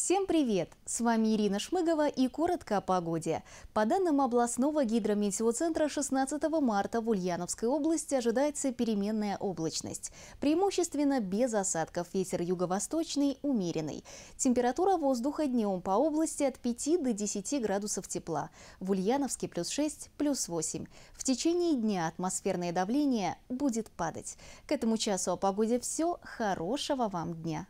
Всем привет! С вами Ирина Шмыгова и коротко о погоде. По данным областного гидрометеоцентра 16 марта в Ульяновской области ожидается переменная облачность. Преимущественно без осадков, ветер юго-восточный умеренный. Температура воздуха днем по области от 5 до 10 градусов тепла. В Ульяновске плюс 6, плюс 8. В течение дня атмосферное давление будет падать. К этому часу о погоде все. Хорошего вам дня!